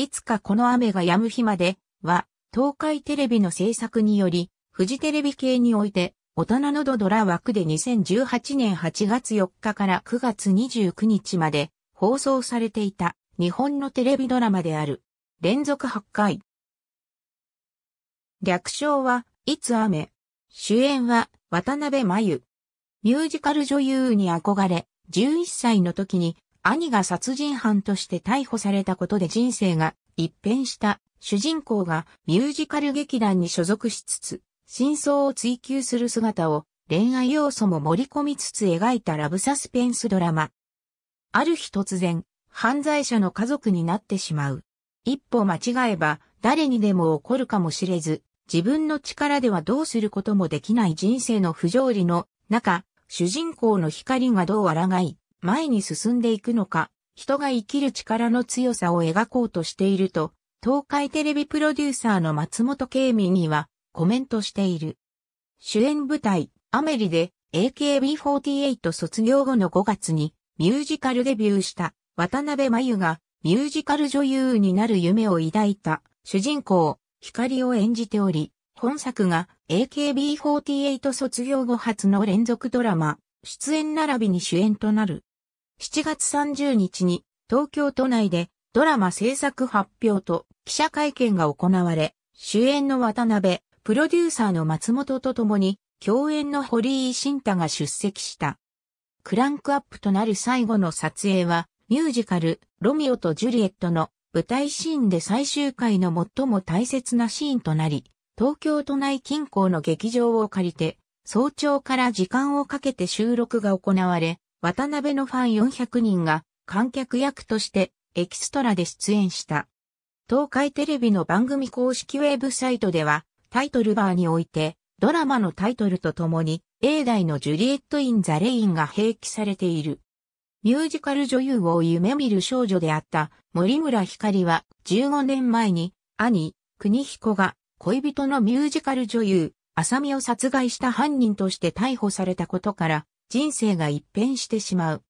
いつかこの雨が止む日までは、東海テレビの制作により、フジテレビ系において、大人のドドラ枠で2018年8月4日から9月29日まで放送されていた日本のテレビドラマである。連続8回。略称は、いつ雨。主演は、渡辺真由。ミュージカル女優に憧れ、11歳の時に兄が殺人犯として逮捕されたことで人生が一変した主人公がミュージカル劇団に所属しつつ、真相を追求する姿を恋愛要素も盛り込みつつ描いたラブサスペンスドラマ。ある日突然、犯罪者の家族になってしまう。一歩間違えば誰にでも起こるかもしれず、自分の力ではどうすることもできない人生の不条理の中、主人公の光がどう抗い、前に進んでいくのか、人が生きる力の強さを描こうとしていると、東海テレビプロデューサーの松本慶美にはコメントしている。主演舞台、アメリで AKB48 卒業後の5月にミュージカルデビューした渡辺真由がミュージカル女優になる夢を抱いた主人公、光を演じており、本作が AKB48 卒業後初の連続ドラマ、出演並びに主演となる。7月30日に東京都内でドラマ制作発表と記者会見が行われ、主演の渡辺、プロデューサーの松本と共に共演の堀井慎太が出席した。クランクアップとなる最後の撮影はミュージカルロミオとジュリエットの舞台シーンで最終回の最も大切なシーンとなり、東京都内近郊の劇場を借りて、早朝から時間をかけて収録が行われ、渡辺のファン400人が観客役としてエキストラで出演した。東海テレビの番組公式ウェブサイトではタイトルバーにおいてドラマのタイトルとともに A 代のジュリエット・イン・ザ・レインが併記されている。ミュージカル女優を夢見る少女であった森村光は15年前に兄、国彦が恋人のミュージカル女優、浅見を殺害した犯人として逮捕されたことから人生が一変してしまう。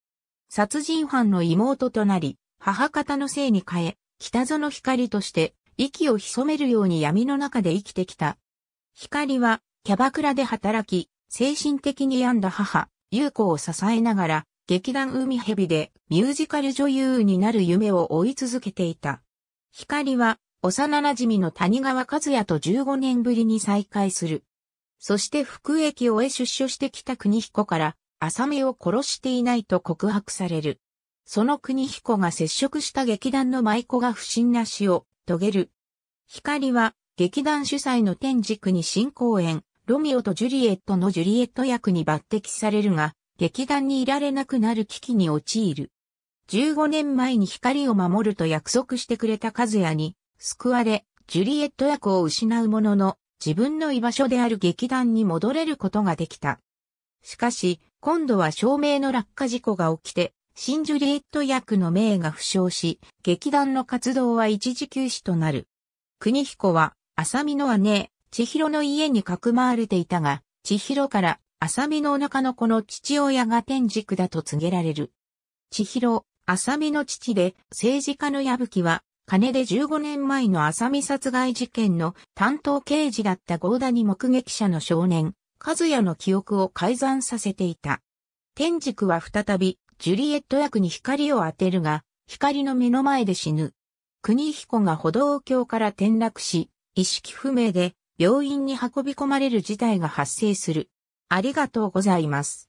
殺人犯の妹となり、母方の姓に変え、北園光として息を潜めるように闇の中で生きてきた。光はキャバクラで働き、精神的に病んだ母、優子を支えながら、劇団海蛇でミュージカル女優になる夢を追い続けていた。光は幼馴染の谷川和也と15年ぶりに再会する。そして服役を終え出所してきた国彦から浅見を殺していないと告白される。その国彦が接触した劇団の舞妓が不審な死を遂げる。光は劇団主催の天軸に新公演、ロミオとジュリエットのジュリエット役に抜擢されるが、劇団にいられなくなる危機に陥る。15年前に光を守ると約束してくれた和也に救われ、ジュリエット役を失うものの、自分の居場所である劇団に戻れることができた。しかし、今度は照明の落下事故が起きて、真ジュリエット役の名が負傷し、劇団の活動は一時休止となる。国彦は、浅見の姉、千尋の家にかくまわれていたが、千尋から、浅見のお腹の子の父親が天竺だと告げられる。千尋、浅見の父で、政治家の矢吹は、金で15年前の浅見殺害事件の担当刑事だった合田に目撃者の少年、和也の記憶を改ざんさせていた。天竺は再び、ジュリエット役に光を当てるが、光の目の前で死ぬ。国彦が歩道橋から転落し、意識不明で病院に運び込まれる事態が発生する。ありがとうございます。